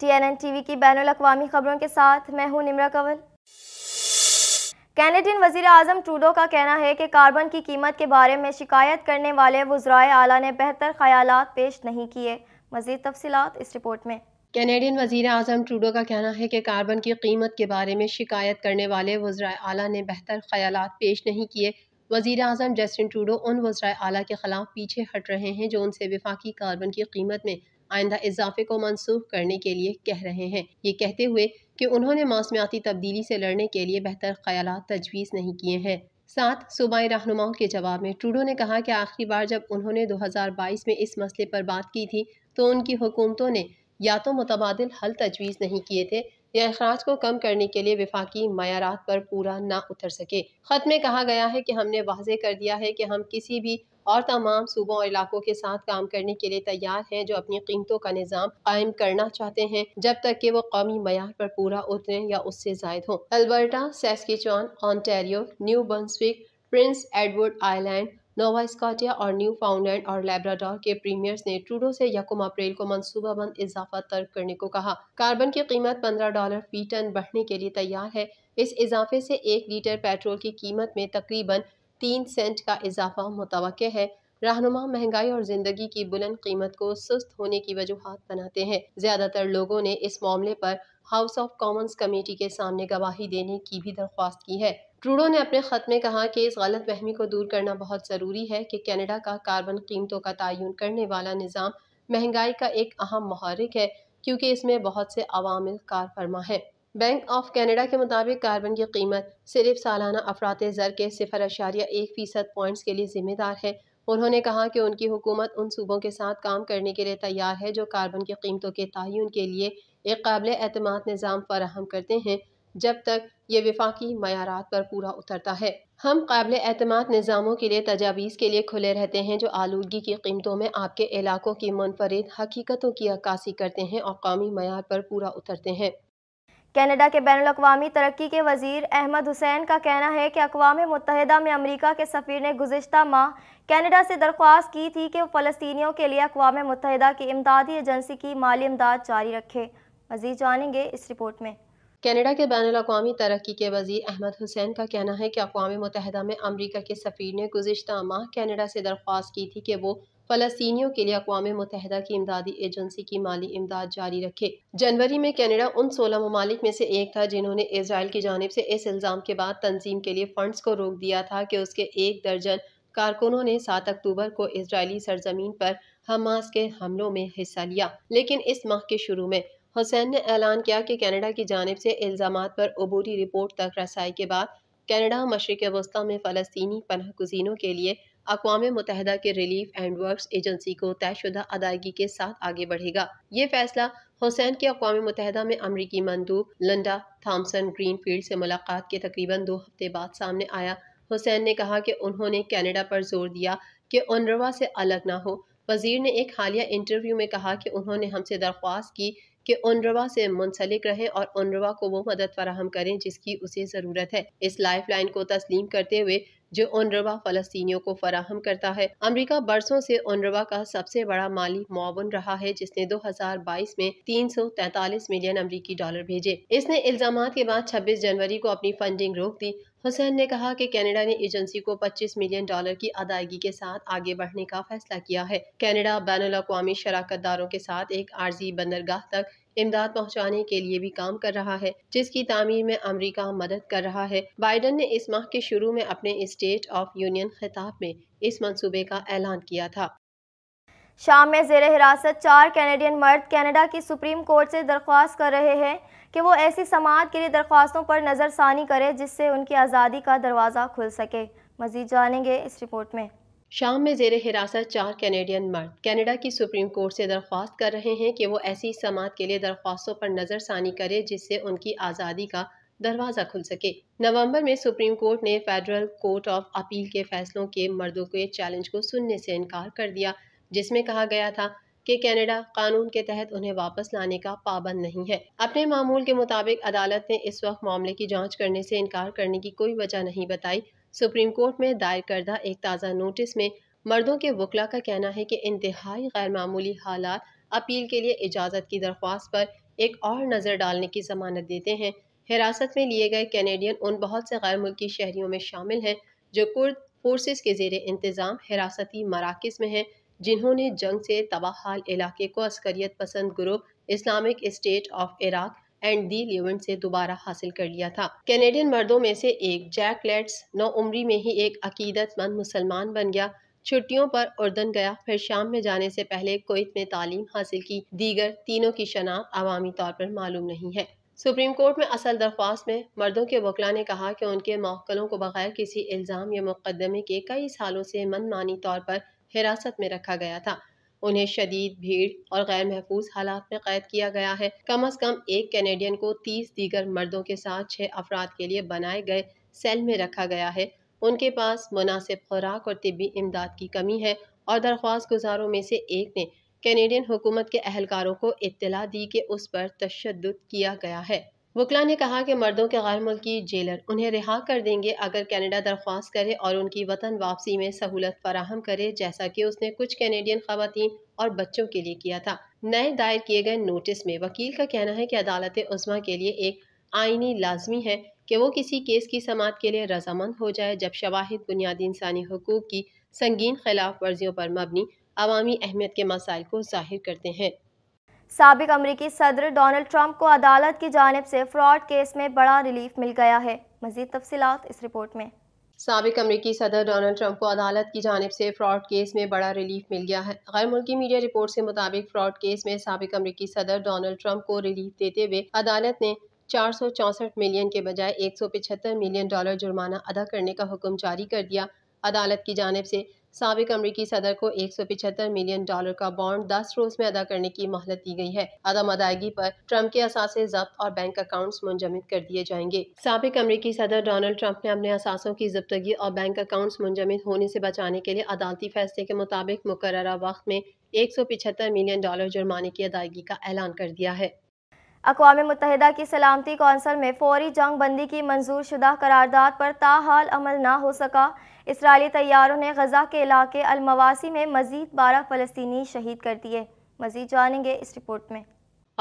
T N N T V की बैन अवी खबरों के साथ मैं हूँ निमरा कंवल कैनेडियन वजीर अजम ट्रूडो का कहना है कि कार्बन की कीमत के बारे में शिकायत करने वाले वज्राय आला ने बेहतर ख्याल पेश नहीं किए मजीद तफसलत इस रिपोर्ट में कैनेडियन वजीर अजम ट्रूडो का कहना है कि कार्बन की कीमत के बारे में शिकायत करने वाले वज्राय आला ने बेहतर ख्याल पेश नहीं किए वजीर अजम जस्टिन ट्रूडो उन वज्राय आला के खिलाफ पीछे हट रहे हैं जो उनसे विफाकी कार्बन की कीमत में आइंदा इजाफे को मनसूख करने के लिए कह रहे हैं ये कहते हुए कि उन्होंने मौसमियाती तब्दीली से लड़ने के लिए बेहतर ख्याल तजवीज़ नहीं किए हैं साथ सूबाई रहनुमाओं के जवाब में ट्रूडो ने कहा कि आखिरी बार जब उन्होंने 2022 में इस मसले पर बात की थी तो उनकी हुकूमतों ने या तो मुतबाद हल तजवीज़ नहीं किए थे या अखराज को कम करने के लिए विफाकी मैारात पर पूरा ना उतर सके ख़त में कहा गया है कि हमने वाजे कर दिया है कि हम किसी भी और तमाम सूबों और इलाकों के साथ काम करने के लिए तैयार हैं जो अपनी कीमतों का निज़ाम कायम करना चाहते हैं जब तक कि वो कौमी मैार पर पूरा उतरे या उससे जायद हों Alberta Saskatchewan Ontario New Brunswick Prince Edward Island Nova Scotia और न्यू फाउंडलैंड और लेब्राडोर के प्रीमियर्स ने ट्रूडो से यकम अप्रैल को मनसूबाबंद इजाफा तर्क करने को कहा कार्बन की कीमत पंद्रह डॉलर फी टन बढ़ने के लिए तैयार है इस इजाफे से एक लीटर पेट्रोल की कीमत में तकरीबन तीन सेंट का इजाफा मुतव है रहनुमा महंगाई और जिंदगी की बुलंद कीमत को सुस्त होने की वजूहत बनाते हैं ज्यादातर लोगों ने इस मामले पर हाउस ऑफ कॉमन्स कमेटी के सामने गवाही देने की भी दरख्वास्त की है ट्रूडो ने अपने ख़त में कहा कि इस गलत फहमी को दूर करना बहुत ज़रूरी है कि कनाडा का कार्बन कीमतों का तयन करने वाला निज़ाम महंगाई का एक अहम महारक है क्योंकि इसमें बहुत से अवामिल कार फरमा है बैंक ऑफ कनाडा के मुताबिक कार्बन की कीमत सिर्फ सालाना अफरात ज़र के सिफर अशारिया एक फ़ीसद पॉइंट्स के लिए ज़िम्मेदार है उन्होंने कहा कि उनकी हुकूमत उन सूबों के साथ काम करने के लिए तैयार है जो कार्बन की कीमतों के तयन के लिए एक काबिल अतमाद निज़ाम फराहम करते हैं जब तक ये विफाकी मैारात पर पूरा उतरता है हम काबिल अतमाद निज़ामों के लिए तजावीज़ के लिए खुले रहते हैं जो आलूगी की कीमतों में आपके इलाकों की मुनफरद हकीकतों की अक्सी करते हैं और कौमी मैार पर पूरा उतरते हैं कनाडा के बैन अवी तरक्की के वजीर अहमद हुसैन का कहना है कि अकवा मुतहदा में अमरीका के सफी ने गुजशत माह कनाडा से दरख्वास्त की थी कि वो फ़लस्तियों के लिए अकवा मुतहदा की इमदादी एजेंसी की माली इमदाद जारी रखे मज़ीद जानेंगे इस रिपोर्ट में कनाडा के बैन अवी तरक्की के वजीर अहमद हुसैन का कहना है कि अकवा मुतहदा में अमरीका के सफ़ीर ने गुजशत माह कनाडा से दरख्वास्त की थी कि वो फ़लस्तियों के लिए अकवा मुतहदा की इमदादी एजेंसी की माली इमदाद जारी रखे जनवरी में कनाडा उन सोलह ममालिक में से एक था जिन्होंने इसराइल की जानब से इस इल्ज़ाम के बाद तंजीम के लिए फंडस को रोक दिया था कि उसके एक दर्जन कारकुनों ने सात अक्टूबर को इसराइली सरजमीन पर हमास के हमलों में हिस्सा लिया लेकिन इस माह के शुरू में हुसैन ने ऐलान किया कि कनाडा की जानब से इल्ज़ाम पर अबूरी रिपोर्ट तक रसाई के बाद कनाडा मशरक वस्ती में फ़लस्तनी पनह गुजीनों के लिए अकवा मुतहदा के रिलीफ एंड वर्क एजेंसी को तयशुदा अदायगी के साथ आगे बढ़ेगा ये फैसला हुसैन के अकवा मुतहदा में अमरीकी मंदूब लंडा थामसन ग्रीन फील्ड से मुलाकात के तकरीबन दो हफ्ते बाद सामने आया हुसैन ने कहा कि उन्होंने कैनेडा पर जोर दिया कि उनरवा से अलग ना हो वजीर ने एक हालिया इंटरव्यू में कहा कि उन्होंने हमसे दरख्वास्त की कि उनरवा से मुंसलिक रहें और उनरवा को वो मदद फराहम करें जिसकी उसे ज़रूरत है इस लाइफ लाइन को तस्लीम करते हुए जो उनरवा फ़लस्तियों को फराहम करता है अमरीका बरसों से उनरवा का सबसे बड़ा माली मावन रहा है जिसने 2022 में 343 मिलियन अमरीकी डॉलर भेजे इसने इल्जाम के बाद 26 जनवरी को अपनी फंडिंग रोक दी हुसैन ने कहा कि कनाडा ने एजेंसी को 25 मिलियन डॉलर की अदायगी के साथ आगे बढ़ने का फैसला किया है कनाडा बैन अवी शराकत दारों के साथ एक आर्जी बंदरगाह तक इमदाद पहुंचाने के लिए भी काम कर रहा है जिसकी तामीर में अमेरिका मदद कर रहा है बाइडन ने इस माह के शुरू में अपने स्टेट ऑफ यूनियन खिताब में इस मनसूबे का ऐलान किया था शाम में जेर हिरासत चार कैनेडियन मर्द कनाडा की सुप्रीम कोर्ट से दरख्वास्त कर रहे हैं कि वो ऐसी समाज के लिए दरख्वास्तों पर नज़रसानी करे जिससे उनकी आज़ादी का दरवाज़ा खुल सके मज़ीद जानेंगे इस रिपोर्ट में शाम में जेर हिरासत चार कैनेडियन मर्द कैनेडा की सुप्रीम कोर्ट से दरख्वास्त कर रहे हैं कि वो ऐसी समाज के लिए दरख्वास्तों पर नज़रसानी करे जिससे उनकी आज़ादी का दरवाज़ा खुल सके नवंबर में सुप्रीम कोर्ट ने फेडरल कोर्ट ऑफ अपील के फैसलों के मर्दों के चैलेंज को सुनने से इनकार कर दिया जिसमें कहा गया था कि कनाडा कानून के तहत उन्हें वापस लाने का पाबंद नहीं है अपने मामूल के मुताबिक अदालत ने इस वक्त मामले की जाँच करने से इनकार करने की कोई वजह नहीं बताई सुप्रीम कोर्ट में दायर करदा एक ताज़ा नोटिस में मर्दों के वकला का कहना है कि इंतहाई मामूली हालात अपील के लिए इजाज़त की दरख्वास्त पर एक और नज़र डालने की जमानत देते हैं हिरासत में लिए गए कैनेडियन उन बहुत से गैर मुल्की शहरीों में शामिल हैं जो कुर्द फोर्सेस के जेर इंतज़ाम हिरासती मराकज़ में हैं जिन्होंने जंग से तबाहाल इलाके को अस्करियत पसंद group Islamic State of Iraq and the Levant से दोबारा हासिल कर लिया था कैनेडियन मर्दों में से एक जैक लेट्स नौ उम्री में ही एक अकीदतमंद मुसलमान बन गया छुट्टियों पर उर्दन गया फिर शाम में जाने से पहले कोत में तालीम हासिल की दीगर तीनों की शनाख्त अवामी तौर पर मालूम नहीं है सुप्रीम कोर्ट में असल दरख्वास्त में मर्दों के वकला ने कहा कि उनके मौकलों को बगैर किसी इल्ज़ाम या मुकदमे के कई सालों से मनमानी तौर पर हिरासत में रखा गया था उन्हें शदीद भीड़ और गैर महफूज हालात में कैद किया गया है कम अज कम एक कैनेडियन को तीस दीगर मर्दों के साथ छः अफराद के लिए बनाए गए सेल में रखा गया है उनके पास मुनासिब खुराक और तबी इमदाद की कमी है और दरख्वास्त गुजारों में से एक ने कैनेडियन हुकूमत के अहलकारों को इतला दी कि उस पर तशद किया गया है वकला ने कहा कि मर्दों के गैर मुल्की जेलर उन्हें रिहा कर देंगे अगर कनाडा दरख्वास्त करे और उनकी वतन वापसी में सहूलत फराहम करे जैसा कि उसने कुछ कैनेडियन खवतान और बच्चों के लिए किया था नए दायर किए गए नोटिस में वकील का कहना है कि अदालत उजमा के लिए एक आइनी लाजमी है कि वो किसी केस की समात के लिए रजामंद हो जाए जब शवाहिद बुनियादी इंसानी हकूक़ की संगीन खिलाफ वर्जियों पर मबनी अवामी अहमियत के मसाइल को जाहिर करते हैं सबक अमरीकी सदर डोनल्ड ट्रंप को अदालत की जानब से फ्रॉड केस में बड़ा रिलीफ मिल गया है मजीद तफसी इस रिपोर्ट में सबक अमरीकी सदर डोनल्ड ट्रंप को अदालत की जानब से फ्रॉड केस में बड़ा रिलीफ मिल गया है गैर मुल्की मीडिया रिपोर्ट के मुताबिक फ्रॉड केस में सबक अमरीकी सदर डोनल्ड ट्रंप को रिलीफ देते हुए अदालत ने चार सौ चौंसठ मिलियन के बजाय एक सौ पिछहत्तर मिलियन डॉलर जुर्माना अदा करने का हुक्म जारी कर दिया अदालत की जानब से सबक अमरीकी सदर को एक सौ पिछहत्तर मिलियन डॉलर का बॉन्ड दस रोज में अदा करने की मोहलत दी गई है अदम अदायगी पर ट्रंप के असासे जब्त और बैंक अकाउंट्स मुंजमद कर दिए जाएंगे सबक अमरीकी सदर डोनाल्ड ट्रंप ने अपने असासों की जब्तगी और बैंक अकाउंट्स मुंजमद होने से बचाने के लिए अदालती फैसले के मुताबिक मुकर वक्त में एक सौ पिछहत्तर मिलियन डॉलर जुर्माने की अदायगी का ऐलान कर दिया है अकवा मुतहदा की सलामती कौंसल में फौरी जंग बंदी की मंजूर शुदा करारदाद पर ताहाल अमल ना हो सका इसराइली तैयारों ने गजा के इलाके अलमवासी में मजीद बारह फ़लस्तनी शहीद कर दिए मजीद जानेंगे इस रिपोर्ट में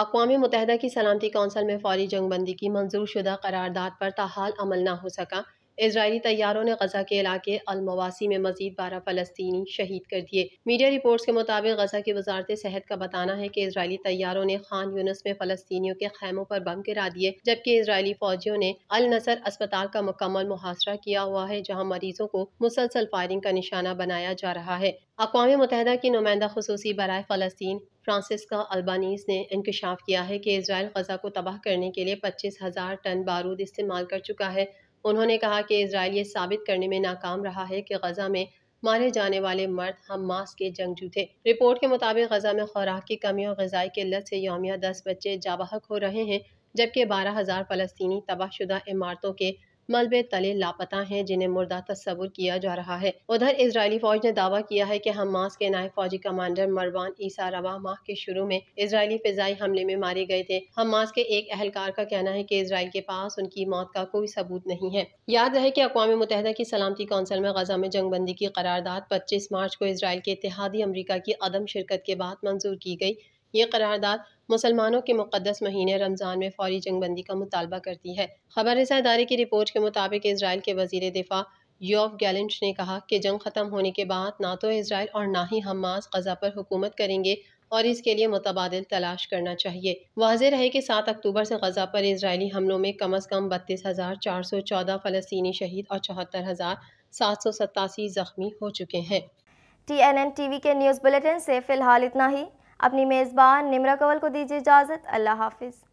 अकवा मुतहदा की सलामती कौंसल में फौरी जंग बंदी की मंजूर शुदा करारदाद पर ताहाल अमल ना हो सका इसराइली तैयारों ने गजा के इलाके अलमवासी में मजीद बारह फलस्तनी शहीद कर दिए मीडिया रिपोर्ट्स के मुताबिक गजा की वजारत सेहत का बताना है कि इसराइली तैयारों ने खान यूनस में फलस्तियों के खैमों पर बम गिरा दिए जबकि इसराइली फौजियों ने अल नसर अस्पताल का मुकम्मल मुहासरा किया हुआ है जहाँ मरीजों को मुसलसल फायरिंग का निशाना बनाया जा रहा है अकवा मुतहद की नुमाइंदा खसूसी बरए फ़लस्तीन फ्रांसिस्का अल्बानीज ने इंकशाफ किया है कि इसराइल गजा को तबाह करने के लिए पच्चीस हज़ार टन बारूद इस्तेमाल कर चुका है उन्होंने कहा कि इसराइल ये साबित करने में नाकाम रहा है कि गजा में मारे जाने वाले मर्द हम मास के जंगजू थे रिपोर्ट के मुताबिक गजा में खुराक की कमी और गजाई की लत से योमिया दस बच्चे जाबहक हो रहे हैं जबकि बारह हज़ार फ़लस्तनी तबाहशुदा इमारतों के मलबे तले लापता हैं जिन्हें मुर्दा तस्वुर किया जा रहा है उधर इसराइली फौज ने दावा किया है कि हमास के नायब फौजी कमांडर मरवान ईसा रवा माह के शुरू में इसराइली फिजाई हमले में मारे गए थे हमास के एक अहलकार का कहना है कि इसराइल के पास उनकी मौत का कोई सबूत नहीं है याद रहे कि अकवा मुतहदा की सलामती कौंसिल में गजा में जंगबंदी की करारदाद पच्चीस मार्च को इसराइल के इतिहादी अमरीका की अदम शिरकत के बाद मंजूर की गई ये करारदादा मुसलमानों के मुकदस महीने रमज़ान में फौरी जंगबंदी का मुतालबा करती है खबर रसा इदारे की रिपोर्ट के मुताबिक इसराइल के वजीर दिफा योफ गैलेंट ने कहा कि जंग ख़त्म होने के बाद ना तो इसराइल और ना ही हमास गजा पर हुकूमत करेंगे और इसके लिए मुतबाद तलाश करना चाहिए वाज रहे कि सात अक्टूबर से गजा पर इसराइली हमलों में कम अज़ कम बत्तीस हज़ार चार सौ चौदह फ़लस्तनी शहीद और चौहत्तर हज़ार सात सौ सतासी ज़ख्मी हो चुके हैं T N N T V के न्यूज़ बुलेटिन से फ़िलहाल इतना ही अपनी मेज़बान निमरा कंवल को दीजिए इजाज़त अल्लाह हाफिज़